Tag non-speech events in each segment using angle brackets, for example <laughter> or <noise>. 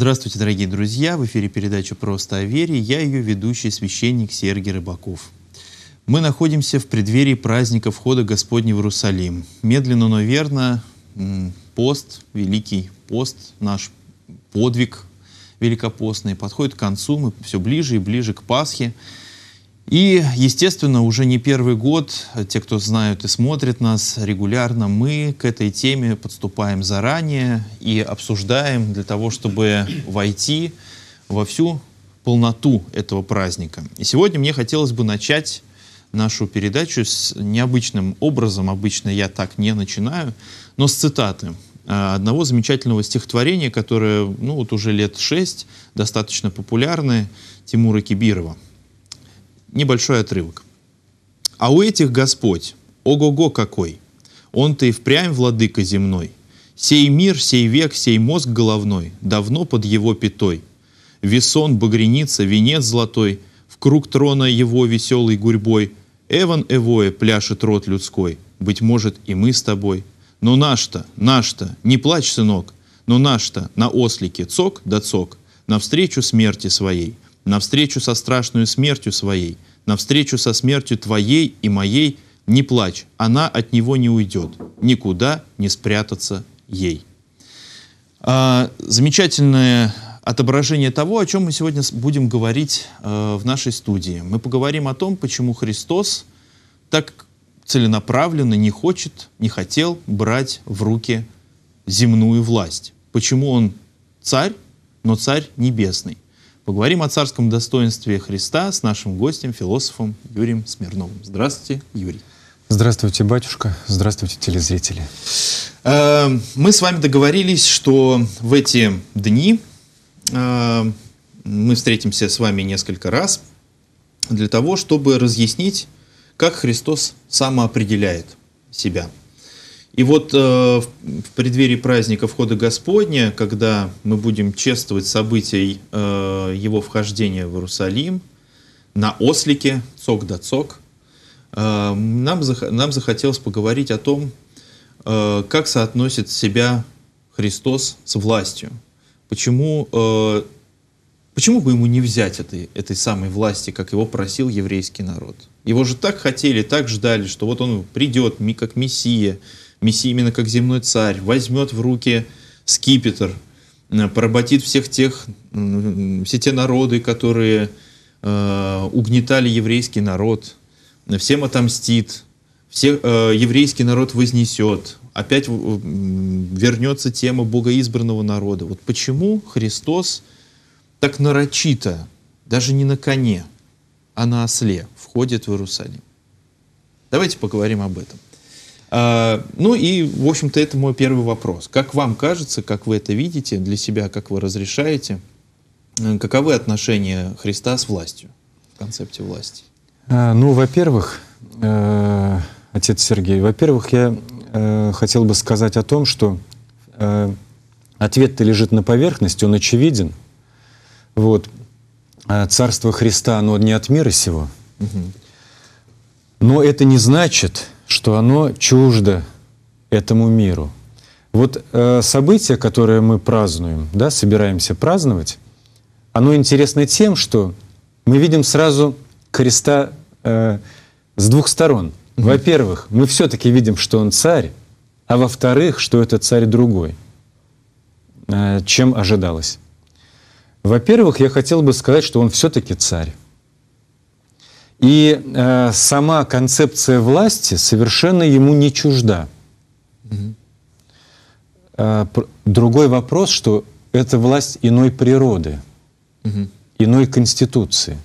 Здравствуйте, дорогие друзья! В эфире передача «Просто о вере». Я ее ведущий священник Сергий Рыбаков. Мы находимся в преддверии праздника входа Господня в Иерусалим. Медленно, но верно, пост, великий пост, наш подвиг великопостный подходит к концу. Мы все ближе и ближе к Пасхе. И, естественно, уже не первый год, те, кто знают и смотрит нас регулярно, мы к этой теме подступаем заранее и обсуждаем для того, чтобы войти во всю полноту этого праздника. И сегодня мне хотелось бы начать нашу передачу с необычным образом, обычно я так не начинаю, но с цитаты а, одного замечательного стихотворения, которое ну, вот уже лет шесть достаточно популярное, Тимура Кибирова – небольшой отрывок. «А у этих Господь, ого-го какой! Он-то и впрямь владыка земной. Сей мир, сей век, сей мозг головной давно под его пятой. Весон, багреница, венец золотой, в круг трона его веселой гурьбой. Эван Эвое пляшет рот людской, быть может и мы с тобой. Но наш-то, наш-то, не плачь, сынок, но наш-то на ослике цок да цок, навстречу смерти своей – навстречу со страшную смертью своей, навстречу со смертью твоей и моей, не плачь, она от него не уйдет, никуда не спрятаться ей. А, замечательное отображение того, о чем мы сегодня будем говорить э, в нашей студии. Мы поговорим о том, почему Христос так целенаправленно не хочет, не хотел брать в руки земную власть. Почему он царь, но царь небесный. Поговорим о царском достоинстве Христа с нашим гостем, философом Юрием Смирновым. Здравствуйте, Юрий. Здравствуйте, батюшка. Здравствуйте, телезрители. Э, мы с вами договорились, что в эти дни э, мы встретимся с вами несколько раз для того, чтобы разъяснить, как Христос самоопределяет себя – и вот э, в преддверии праздника входа Господня, когда мы будем чествовать события э, его вхождения в Иерусалим на ослике, цок да цок, э, нам, зах- нам захотелось поговорить о том, э, как соотносит себя Христос с властью. Почему, э, почему бы ему не взять этой, этой самой власти, как его просил еврейский народ? Его же так хотели, так ждали, что вот он придет как Мессия, Мессия именно как земной царь, возьмет в руки скипетр, э, поработит всех тех, все те народы, которые э, угнетали еврейский народ, всем отомстит, все, э, еврейский народ вознесет, опять э, вернется тема богоизбранного народа. Вот почему Христос так нарочито, даже не на коне, а на осле, входит в Иерусалим. Давайте поговорим об этом. А, ну и, в общем-то, это мой первый вопрос. Как вам кажется, как вы это видите для себя, как вы разрешаете, э, каковы отношения Христа с властью, в концепте власти? А, ну, во-первых, э, отец Сергей, во-первых, я э, хотел бы сказать о том, что ответ-то лежит на поверхности, он очевиден. Вот. А, царство Христа, оно не от мира сего. Угу. Но это не значит, что оно чуждо этому миру. Вот э, событие, которое мы празднуем, да, собираемся праздновать, оно интересно тем, что мы видим сразу креста э, с двух сторон. Во-первых, мы все-таки видим, что он царь, а во-вторых, что этот царь другой, э, чем ожидалось. Во-первых, я хотел бы сказать, что он все-таки царь. И э, сама концепция власти совершенно ему не чужда. Угу. Э, другой вопрос, что это власть иной природы, угу. иной конституции.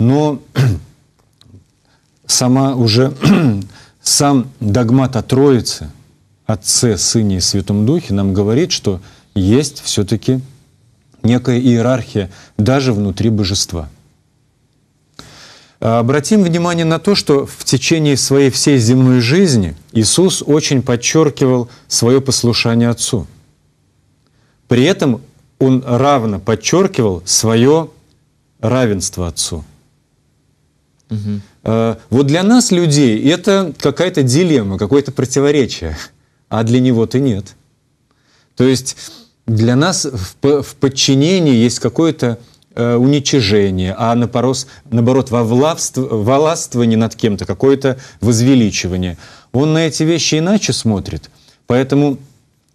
Но <clears throat> сама уже <clears throat> сам догмат о Троице, Отце, Сыне и Святом Духе нам говорит, что есть все-таки некая иерархия даже внутри божества. Обратим внимание на то, что в течение своей всей земной жизни Иисус очень подчеркивал свое послушание Отцу. При этом Он равно подчеркивал свое равенство Отцу. Угу. Вот для нас, людей, это какая-то дилемма, какое-то противоречие, а для него-то нет. То есть для нас в подчинении есть какое-то Э, уничижение, а наоборот, наоборот во властвование над кем-то, какое-то возвеличивание. Он на эти вещи иначе смотрит. Поэтому,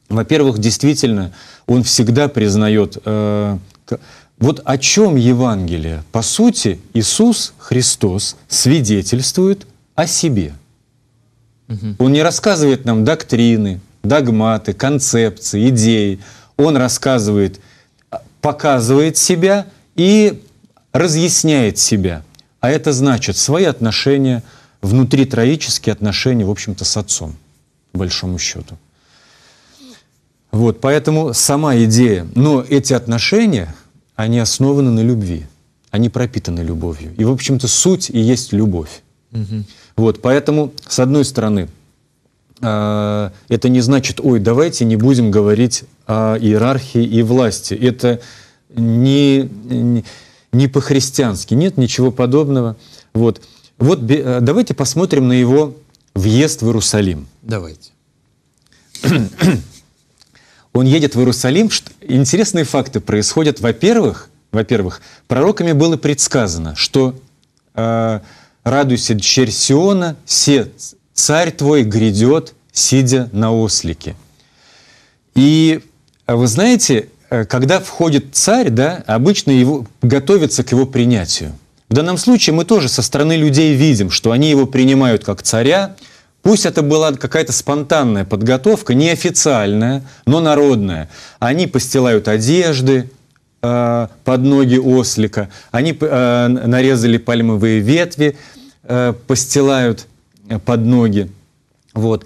во-первых, действительно, он всегда признает... Э, вот о чем Евангелие? По сути, Иисус Христос свидетельствует о себе. Угу. Он не рассказывает нам доктрины, догматы, концепции, идеи. Он рассказывает, а, показывает себя и разъясняет себя. А это значит свои отношения, внутри троические отношения, в общем-то, с отцом, по большому счету. Вот, поэтому сама идея, но эти отношения, они основаны на любви, они пропитаны любовью. И, в общем-то, суть и есть любовь. Угу. Вот, поэтому, с одной стороны, э, это не значит, ой, давайте не будем говорить о иерархии и власти. Это не, не по-христиански. Нет ничего подобного. Вот. вот э, давайте посмотрим на его въезд в Иерусалим. Давайте. <clears throat> Он едет в Иерусалим. Интересные факты происходят. Во-первых, во-первых, пророками было предсказано, что э, «Радуйся, дочерь Сиона, се, царь твой грядет, сидя на ослике». И а вы знаете, Э, когда входит царь, да, обычно его, готовится к его принятию. В данном случае мы тоже со стороны людей видим, что они его принимают как царя. Пусть это была какая-то спонтанная подготовка, неофициальная, но народная. Они постилают одежды э, под ноги ослика, они э, нарезали пальмовые ветви, э, постилают э, под ноги. Вот.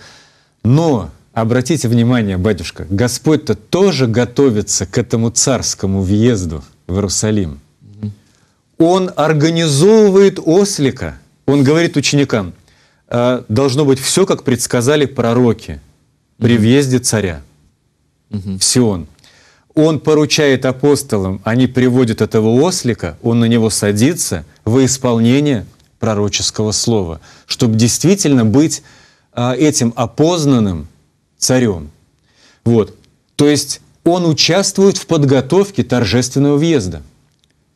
Но Обратите внимание, батюшка, Господь-то тоже готовится к этому царскому въезду в Иерусалим. Он организовывает ослика. Он говорит ученикам, «Э, должно быть все, как предсказали пророки при въезде царя Все он. Он поручает апостолам, они приводят этого ослика, он на него садится во исполнение пророческого слова, чтобы действительно быть э, этим опознанным – царем. Вот. То есть он участвует в подготовке торжественного въезда.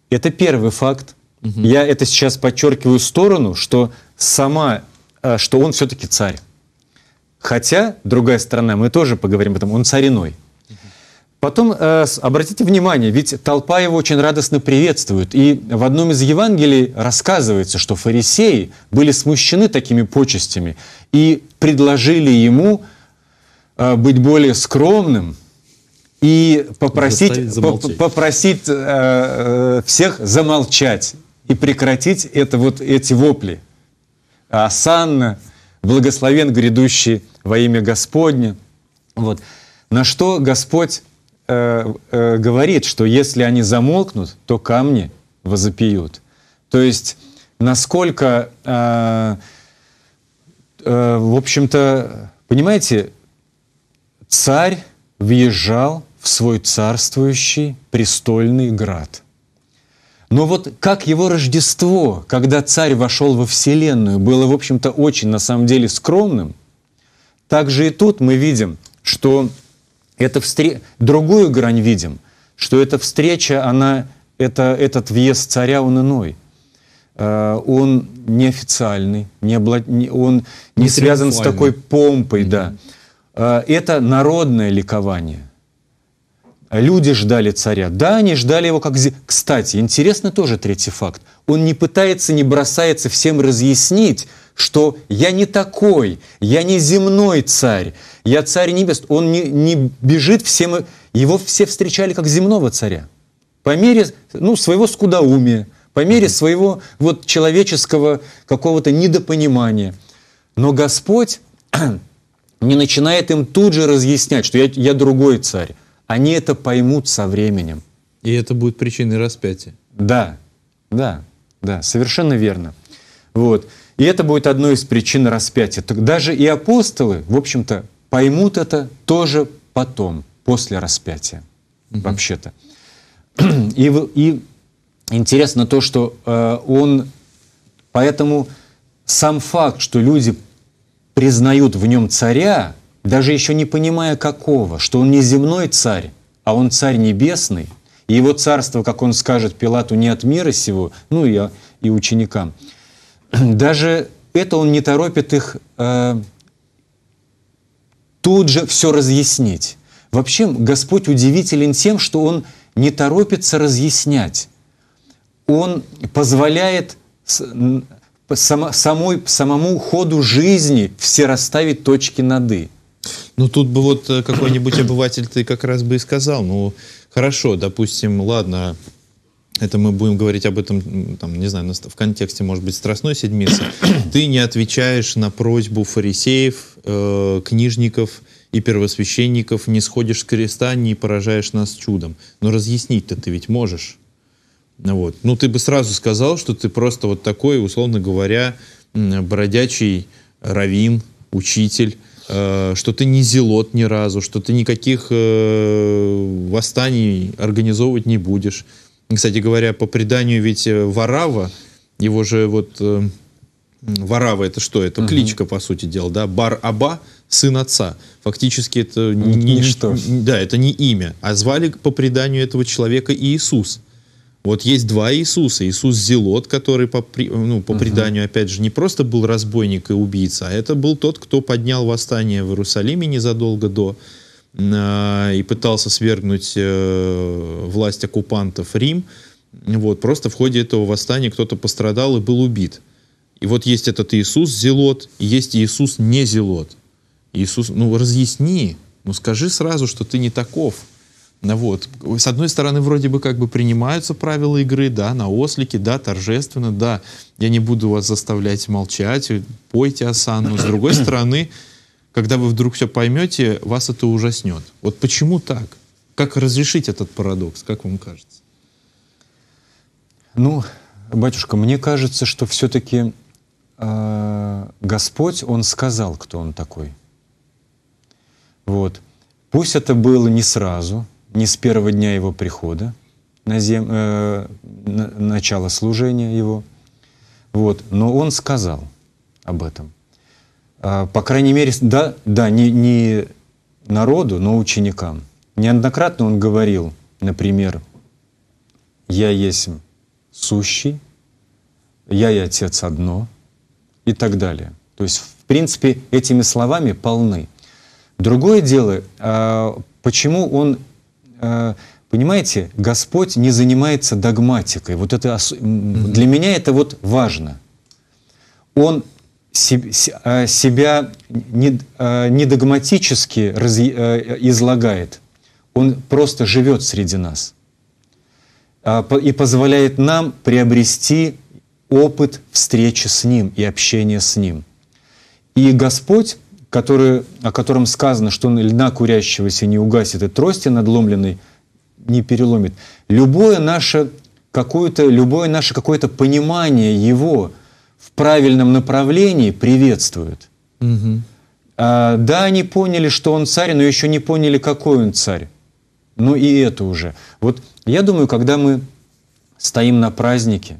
Это первый факт. Угу. Я это сейчас подчеркиваю сторону, что сама, э, что он все-таки царь. Хотя, другая сторона, мы тоже поговорим об этом, он цариной. Потом э, обратите внимание, ведь толпа его очень радостно приветствует. И в одном из Евангелий рассказывается, что фарисеи были смущены такими почестями и предложили ему а, быть более скромным и попросить, попросить э, э, всех замолчать и прекратить это вот эти вопли. Асанна, благословен грядущий во имя Господне. Вот. На что Господь э, говорит, что если они замолкнут, то камни возопьют. То есть насколько, в общем-то, понимаете, царь въезжал в свой царствующий престольный град. Но вот как его Рождество, когда царь вошел во Вселенную, было, в общем-то, очень, на самом деле, скромным, так же и тут мы видим, что это встре... другую грань видим, что эта встреча, она, это, этот въезд царя, он иной. Э, он неофициальный, не обла... он не, не связан с такой помпой, да. Mm-hmm Э, это народное ликование. Люди ждали царя. Да, они ждали его как... Кстати, интересно тоже третий факт. Он не пытается, не бросается всем разъяснить, что я не такой, я не земной царь, я царь небес. Он не, не бежит всем, его все встречали как земного царя. По мере ну, своего скудоумия, по мере своего вот, человеческого какого-то недопонимания. Но Господь не начинает им тут же разъяснять, что я, я другой царь. Они это поймут со временем. И это будет причиной распятия. Да, да, да, совершенно верно. Вот. И это будет одной из причин распятия. Так даже и апостолы, в общем-то, поймут это тоже потом, после распятия, угу. вообще-то. И, и интересно то, что э, он, поэтому сам факт, что люди признают в нем царя, даже еще не понимая какого, что он не земной царь, а он царь небесный, и его царство, как он скажет Пилату, не от мира сего, ну и, и ученикам. <clears throat> Даже это он не торопит их э, тут же все разъяснить. Вообще Господь удивителен тем, что Он не торопится разъяснять. Он позволяет само, самой, самому ходу жизни все расставить точки над «и». Ну, тут бы вот э, какой-нибудь <coughs> обыватель ты как раз бы и сказал, ну, хорошо, допустим, ладно, это мы будем говорить об этом, там, не знаю, в контексте, может быть, Страстной Седмицы. <coughs> Ты не отвечаешь на просьбу фарисеев, э, книжников и первосвященников, не сходишь с креста, не поражаешь нас чудом. Но разъяснить-то ты ведь можешь. Вот. Ну, ты бы сразу сказал, что ты просто вот такой, условно говоря, бродячий равин, учитель, э, что ты не зелот ни разу, что ты никаких э, восстаний организовывать не будешь. Кстати говоря, по преданию ведь э, Варава, его же вот... Э, Варава это что? Это uh-huh. кличка, по сути дела, да? Бар-Аба, сын отца. Фактически это... Ничто. Не, да, это не имя. А звали по преданию этого человека Иисус. Вот есть два Иисуса. Иисус Зелот, который по, ну, по uh преданию, опять же, не просто был разбойник и убийца, а это был тот, кто поднял восстание в Иерусалиме незадолго до э, и пытался свергнуть э, власть оккупантов Рим. Вот, просто в ходе этого восстания кто-то пострадал и был убит. И вот есть этот Иисус Зелот, и есть Иисус не Зелот. Иисус, ну разъясни, ну скажи сразу, что ты не таков. Ну вот. С одной стороны, вроде бы как бы принимаются правила игры, да, на ослике, да, торжественно, да, я не буду вас заставлять молчать, э, пойте осанну. С другой <clears throat> стороны, когда вы вдруг все поймете, вас это ужаснет. Вот почему так? Как разрешить этот парадокс, как вам кажется? Ну, батюшка, мне кажется, что все-таки э, Господь, Он сказал, кто Он такой. Вот. Пусть это было не сразу — не с первого дня его прихода, на зем... э, на... начало служения его. Вот. Но он сказал об этом. А, по крайней мере, да, да не, не народу, но ученикам. Неоднократно он говорил, например, «Я есть сущий», «Я и Отец одно» и так далее. То есть, в принципе, этими словами полны. Другое дело, а, почему он а, понимаете, Господь не занимается догматикой. Вот это для меня это вот важно. Он а, себя не, а, догматически излагает. Он просто живет среди нас и позволяет нам приобрести опыт встречи с Ним и общения с Ним. И Господь который, о котором сказано, что он льна курящегося не угасит и трости надломленной не переломит. Любое наше какое-то, любое наше какое-то понимание его в правильном направлении приветствует. Угу. А, да, они поняли, что он царь, но еще не поняли, какой он царь. Ну и это уже. Вот я думаю, когда мы стоим на празднике,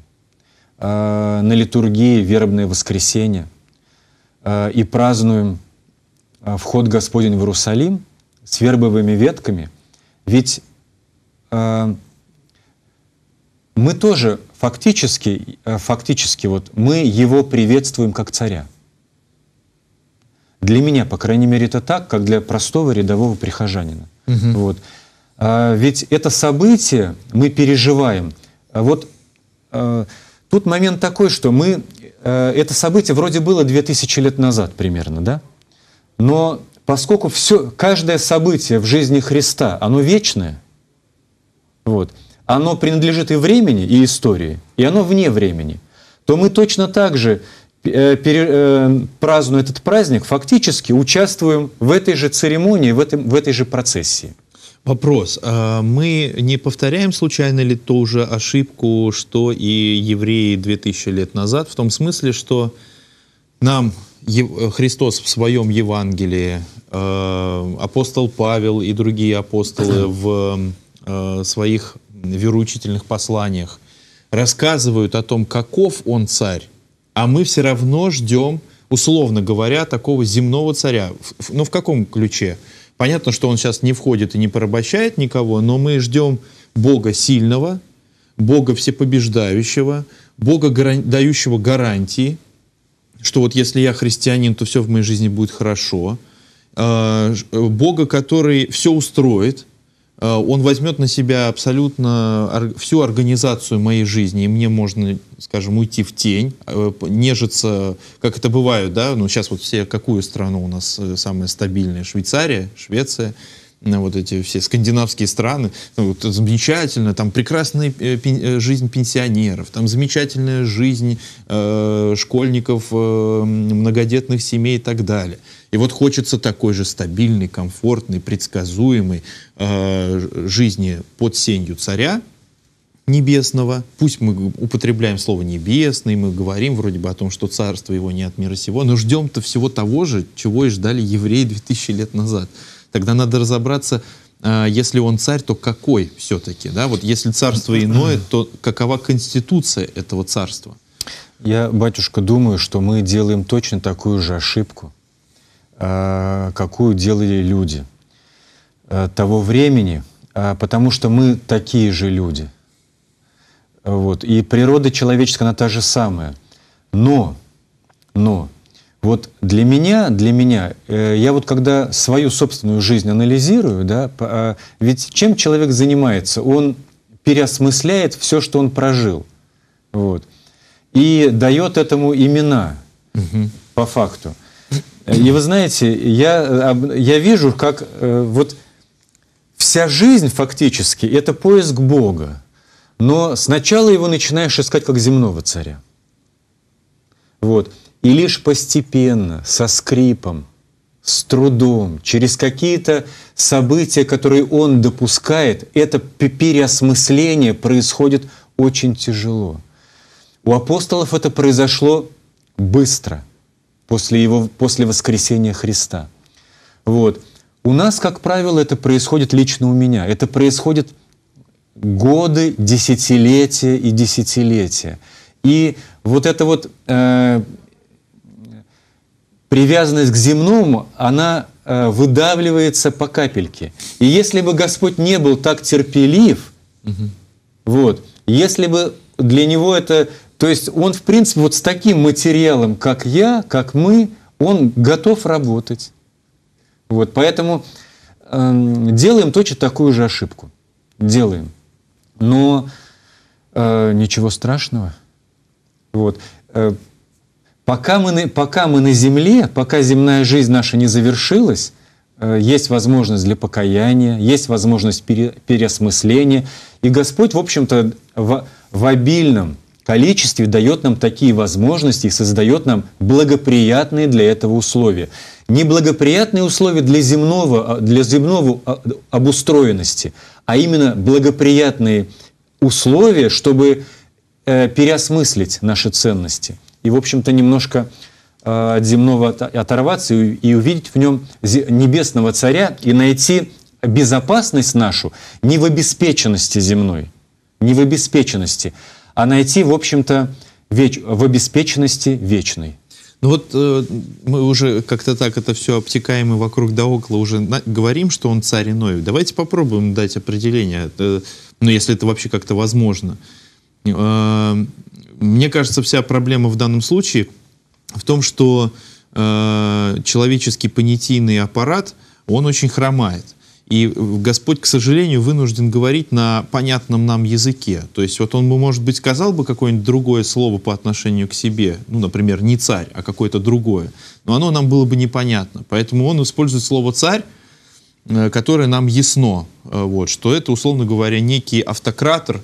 а, на литургии, вербное воскресенье а, и празднуем а, вход Господень в Иерусалим с вербовыми ветками, ведь э, мы тоже фактически, а, фактически вот мы его приветствуем как царя. Для меня, по крайней мере, это так, как для простого рядового прихожанина. Угу. Вот. А, ведь это событие мы переживаем. А вот а, тут момент такой, что мы это событие вроде было 2000 лет назад примерно, да? Но поскольку все, каждое событие в жизни Христа, оно вечное, вот, оно принадлежит и времени, и истории, и оно вне времени, то мы точно так же, э, э, празднуя этот праздник, фактически участвуем в этой же церемонии, в, этом, в этой же процессии. Вопрос. А мы не повторяем случайно ли ту же ошибку, что и евреи 2000 лет назад, в том смысле, что нам Э, Христос в своем Евангелии, э, апостол Павел и другие апостолы <clears throat> в э, своих вероучительных посланиях рассказывают о том, каков он царь, а мы все равно ждем, условно говоря, такого земного царя. Но ну, в каком ключе? Понятно, что он сейчас не входит и не порабощает никого, но мы ждем Бога сильного, Бога всепобеждающего, Бога, дающего гарантии, что вот если я христианин, то все в моей жизни будет хорошо. А, э, Бога, который все устроит, а, он возьмет на себя абсолютно всю организацию моей жизни, и мне можно, скажем, уйти в тень, а, нежиться, как это бывает, да, ну сейчас вот все, какую страну у нас э, самая стабильная, Швейцария, Швеция, на вот эти все скандинавские страны, ну, вот, замечательно, там прекрасная э, пен, э, жизнь пенсионеров, там замечательная жизнь э, школьников, э, многодетных семей и так далее. И вот хочется такой же стабильной, комфортной, предсказуемой э, жизни под сенью царя, небесного. Пусть мы употребляем слово небесный, мы говорим вроде бы о том, что царство его не от мира сего, но ждем-то всего того же, чего и ждали евреи 2000 лет назад. Тогда надо разобраться, а, если он царь, то какой все-таки? Да? Вот если царство иное, то какова конституция этого царства? Я, батюшка, думаю, что мы делаем точно такую же ошибку, а, какую делали люди а, того времени, потому что мы такие же люди. Вот. И природа человеческая, она та же самая. Но, но вот для меня, для меня, э, я вот когда свою собственную жизнь анализирую, да, а, ведь чем человек занимается? Он переосмысляет все, что он прожил, вот, и дает этому имена угу. по факту. Э, и вы знаете, я, э, я вижу, как вот вся жизнь фактически — это поиск Бога. Но сначала его начинаешь искать как земного царя. Вот. И лишь постепенно, со скрипом, с трудом, через какие-то события, которые он допускает, это переосмысление происходит очень тяжело. У апостолов это произошло быстро, после, его, после воскресения Христа. Вот. У нас, как правило, это происходит лично у меня. Это происходит годы, десятилетия и десятилетия. И вот это вот э, привязанность к земному, она э, выдавливается по капельке. И если бы Господь не был так терпелив, угу. вот, если бы для него это... То есть он, в принципе, вот с таким материалом, как я, как мы, он готов работать. Вот, поэтому э, делаем точно такую же ошибку. Делаем. Но э, ничего страшного. Вот. Э, Пока мы, пока мы на земле, пока земная жизнь наша не завершилась, э, есть возможность для покаяния, есть возможность пере, переосмысления. И Господь, в общем-то, в, в обильном количестве дает нам такие возможности и создает нам благоприятные для этого условия. Неблагоприятные условия для земного, а, для земного а, обустроенности, а именно благоприятные условия, чтобы э, переосмыслить наши ценности – и, в общем-то, немножко а, от земного оторваться и увидеть в нем небесного царя и найти безопасность нашу не в обеспеченности земной, не в обеспеченности, а найти, в общем-то, веч... в обеспеченности вечной. Ну вот э, мы уже как-то так это все обтекаем и вокруг да около уже на- говорим, что он царь иной. Давайте попробуем дать определение, э, ну если это вообще как-то возможно. Э, мне кажется, вся проблема в данном случае в том, что э, человеческий понятийный аппарат, он очень хромает. И э, Господь, к сожалению, вынужден говорить на понятном нам языке. То есть вот он бы, может быть, сказал бы какое-нибудь другое слово по отношению к себе, ну, например, не царь, а какое-то другое, но оно нам было бы непонятно. Поэтому он использует слово «царь», э, которое нам ясно, э, вот, что это, условно говоря, некий автократор,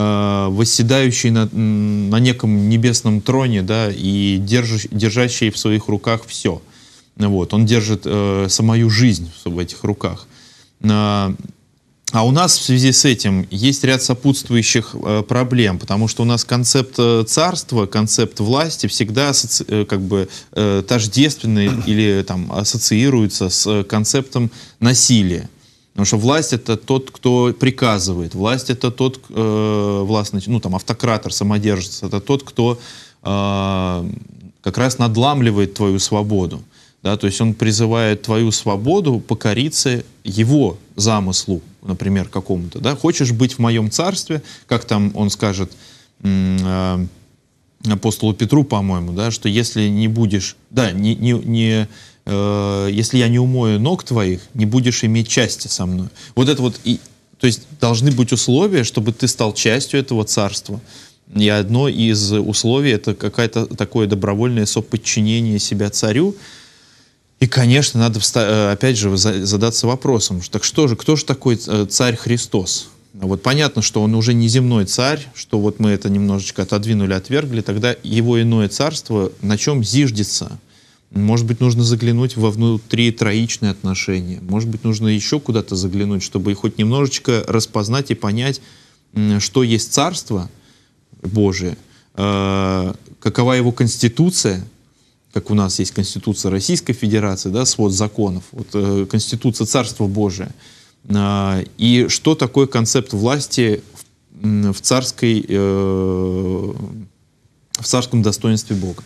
Э, восседающий на, на неком небесном троне, да, и держ, держащий в своих руках все. Вот, он держит э, самую жизнь в этих руках. А, а у нас в связи с этим есть ряд сопутствующих э, проблем, потому что у нас концепт э, царства, концепт власти всегда асоци, э, как бы э, тождественный или там ассоциируется с концептом насилия. Потому что власть это тот, кто приказывает, власть это тот э, властный, ну там автократор, самодержец, это тот, кто э, как раз надламливает твою свободу. Да, то есть он призывает твою свободу покориться его замыслу, например, какому-то. Да? Хочешь быть в моем царстве, как там он скажет э, апостолу Петру, по-моему, да, что если не будешь, да, не, не, не э, если я не умою ног твоих, не будешь иметь части со мной. Вот это вот, и, то есть должны быть условия, чтобы ты стал частью этого царства. И одно из условий это какое-то такое добровольное соподчинение себя царю. И, конечно, надо, э, опять же, задаться вопросом, так что же, кто же такой э, царь Христос? Вот понятно, что он уже не земной царь, что вот мы это немножечко отодвинули, отвергли, тогда его иное царство на чем зиждется? Может быть, нужно заглянуть во внутри троичные отношения. Может быть, нужно еще куда-то заглянуть, чтобы хоть немножечко распознать и понять, что есть Царство Божие, э, какова его конституция, как у нас есть Конституция Российской Федерации, да, свод законов, вот, э, Конституция Царства Божия, э, и что такое концепт власти в, царской, в царском достоинстве Бога.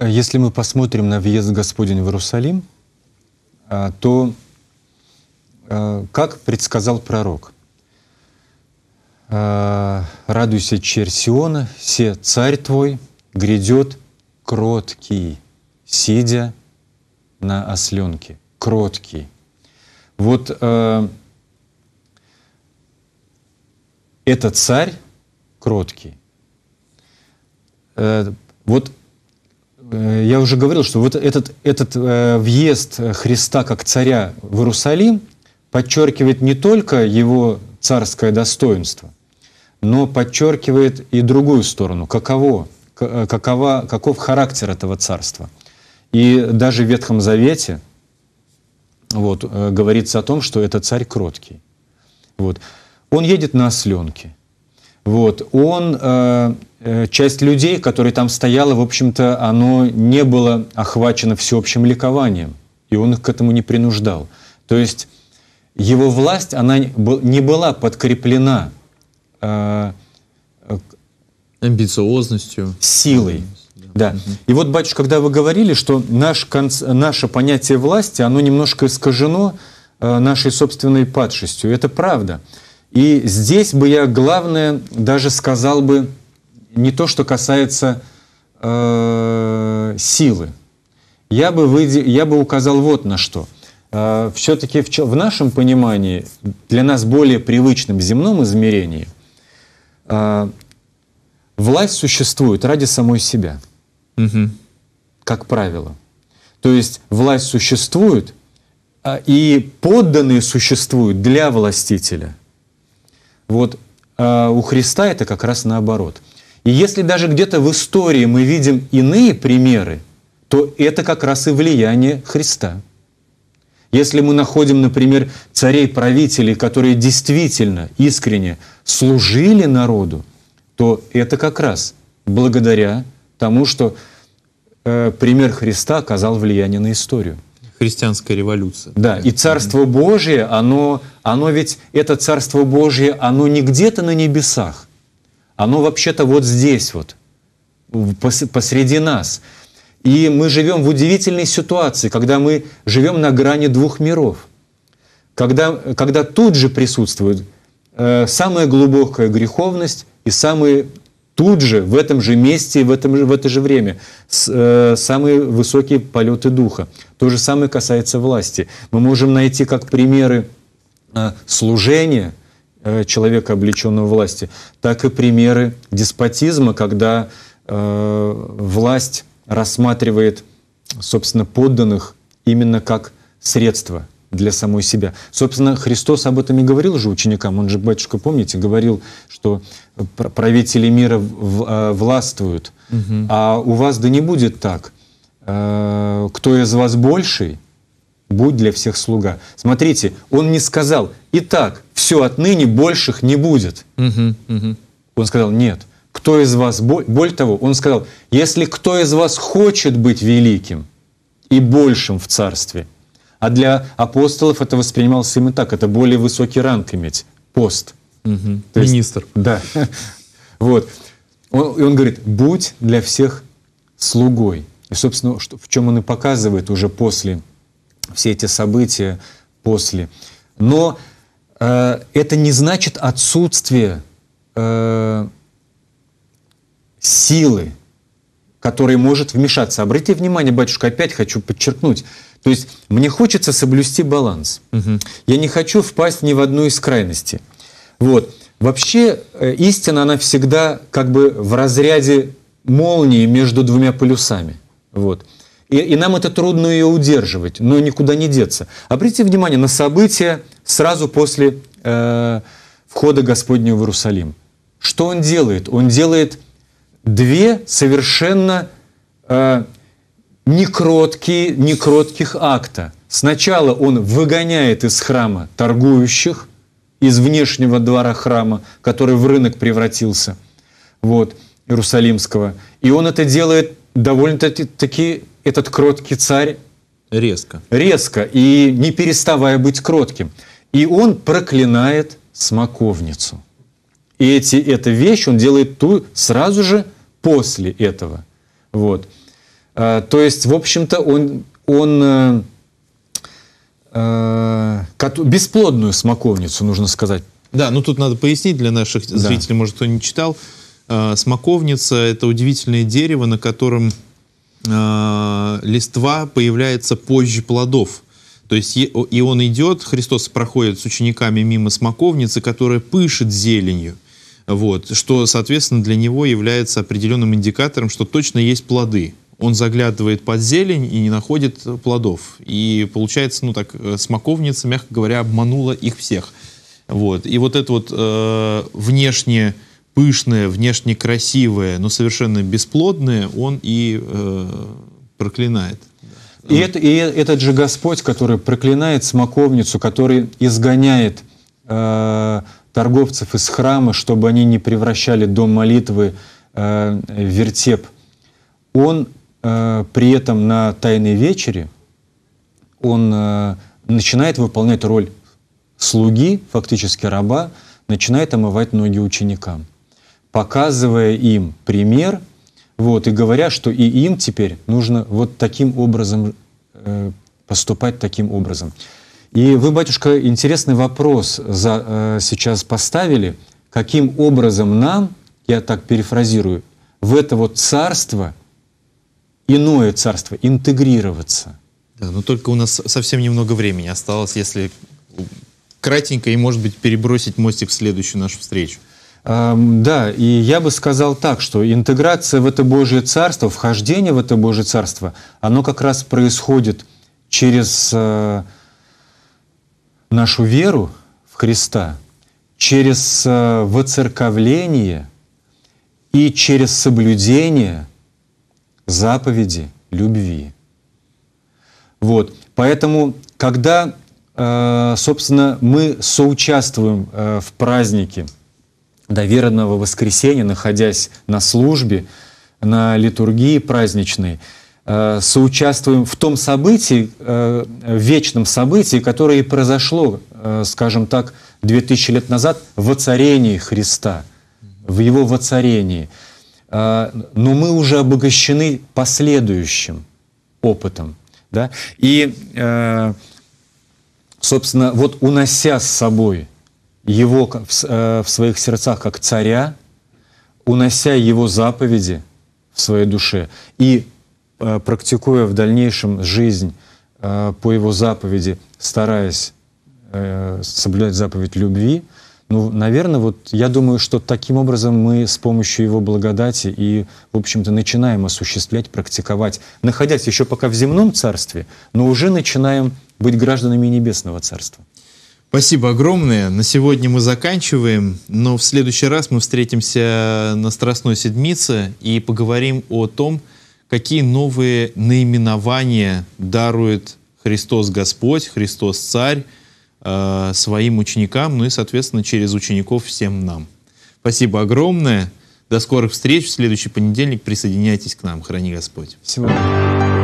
Если мы посмотрим на въезд Господень в Иерусалим, а, то а, как предсказал пророк, а, «Радуйся, черь Сиона, се царь твой грядет кроткий, сидя на осленке». Кроткий. Вот этот царь кроткий. Э, вот Э, я уже говорил, что вот этот, этот э, въезд Христа как царя в Иерусалим подчеркивает не только его царское достоинство, но подчеркивает и другую сторону, каково, э, какова, каков характер этого царства. И даже в Ветхом Завете вот, говорится о том, что это царь кроткий. Вот. Он едет на осленке. Вот. Он э, Э, часть людей, которые там стояла, в общем-то, оно не было охвачено всеобщим ликованием, и он их к этому не принуждал. То есть его власть, она не была подкреплена э, э амбициозностью, силой. Да. Угу. И вот, батюшка, когда вы говорили, что наш конц... наше понятие власти, оно немножко искажено э, нашей собственной падшестью, это правда. И здесь бы я главное даже сказал бы, не то, что касается э, силы. Я бы, выйди, я бы указал вот на что. Э, Все-таки в, в нашем понимании, для нас более привычном земном измерении, э, власть существует ради самой себя, угу. как правило. То есть власть существует, а, и подданные существуют для властителя. Вот а у Христа это как раз наоборот – и если даже где-то в истории мы видим иные примеры, то это как раз и влияние Христа. Если мы находим, например, царей-правителей, которые действительно, искренне служили народу, то это как раз благодаря тому, что э, пример Христа оказал влияние на историю. Христианская революция. Да, и Царство Божие, оно, оно ведь, это Царство Божие, оно не где-то на небесах – оно вообще-то вот здесь вот, посреди нас. И мы живем в удивительной ситуации, когда мы живем на грани двух миров, когда, когда тут же присутствует э, самая глубокая греховность и самые тут же, в этом же месте и в, этом же, в это же время с, э, самые высокие полеты духа. То же самое касается власти. Мы можем найти как примеры э, служения – Э, человека, облеченного власти, так и примеры деспотизма, когда э, власть рассматривает, собственно, подданных именно как средство для самой себя. Собственно, Христос об этом и говорил же ученикам. Он же, батюшка, помните, говорил, что правители мира э, властвуют, угу. а у вас да не будет так. Э, кто из вас больший, будь для всех слуга. Смотрите, он не сказал, итак, все отныне больших не будет. Угу, угу. Он сказал, нет, кто из вас, более того, он сказал, если кто из вас хочет быть великим и большим в царстве, а для апостолов это воспринималось именно так, это более высокий ранг иметь, пост. Угу. То есть, Министр. Да. Вот. Он, и он говорит, будь для всех слугой. И, собственно, что, в чем он и показывает уже после все эти события после. Но э, это не значит отсутствие э, силы, которая может вмешаться. Обратите внимание, батюшка, опять хочу подчеркнуть. То есть мне хочется соблюсти баланс. Угу. Я не хочу впасть ни в одну из крайностей. Вот. Вообще э, истина, она всегда как бы в разряде молнии между двумя полюсами. Вот. И, и нам это трудно ее удерживать, но никуда не деться. Обратите внимание на события сразу после э, входа Господнего в Иерусалим. Что он делает? Он делает две совершенно э, некроткие, некротких акта. Сначала он выгоняет из храма торгующих, из внешнего двора храма, который в рынок превратился, вот, Иерусалимского. И он это делает довольно-таки этот кроткий царь резко. Резко и не переставая быть кротким. И он проклинает смоковницу. И эти, эта вещь он делает ту сразу же после этого. Вот. А, то есть, в общем-то, он, он а, а, бесплодную смоковницу, нужно сказать. Да, ну тут надо пояснить для наших да. зрителей, может, кто не читал. А, смоковница — это удивительное дерево, на котором э, листва появляется позже плодов. То есть и он идет, Христос проходит с учениками мимо смоковницы, которая пышет зеленью. Вот, что, соответственно, для него является определенным индикатором, что точно есть плоды. Он заглядывает под зелень и не находит плодов. И получается, ну так, э, смоковница, мягко говоря, обманула их всех. Вот. И вот это вот э, внешнее пышное, внешне красивое, но совершенно бесплодное, он и э, проклинает. И, это, и этот же Господь, который проклинает смоковницу, который изгоняет э, торговцев из храма, чтобы они не превращали дом молитвы э, в вертеп, он э, при этом на Тайной вечере он э, начинает выполнять роль слуги, фактически раба, начинает омывать ноги ученикам показывая им пример, вот, и говоря, что и им теперь нужно вот таким образом э, поступать таким образом. И вы, батюшка, интересный вопрос за, э, сейчас поставили, каким образом нам, я так перефразирую, в это вот царство, иное царство, интегрироваться. Да, но только у нас совсем немного времени осталось, если кратенько и, может быть, перебросить мостик в следующую нашу встречу. Да, и я бы сказал так, что интеграция в это Божье Царство, вхождение в это Божье Царство, оно как раз происходит через э, нашу веру в Христа, через э, воцерковление и через соблюдение заповеди любви. Вот. Поэтому, когда, э, собственно, мы соучаствуем в празднике – до верного воскресения, находясь на службе, на литургии праздничной, э, соучаствуем в том событии, э, в вечном событии, которое и произошло, э, скажем так, 2000 лет назад в воцарении Христа, в Его воцарении. Но мы уже обогащены последующим опытом. Да? И, собственно, вот унося с собой – его э, в своих сердцах как царя, унося его заповеди в своей душе и э, практикуя в дальнейшем жизнь э, по его заповеди, стараясь соблюдать заповедь любви, ну, наверное, вот я думаю, что таким образом мы с помощью его благодати и, в общем-то, начинаем осуществлять, практиковать, находясь еще пока в земном царстве, но уже начинаем быть гражданами Небесного Царства. Спасибо огромное. На сегодня мы заканчиваем, но в следующий раз мы встретимся на Страстной Седмице и поговорим о том, какие новые наименования дарует Христос Господь, Христос Царь э, своим ученикам, ну и, соответственно, через учеников всем нам. Спасибо огромное. До скорых встреч. В следующий понедельник присоединяйтесь к нам. Храни Господь. Всего доброго.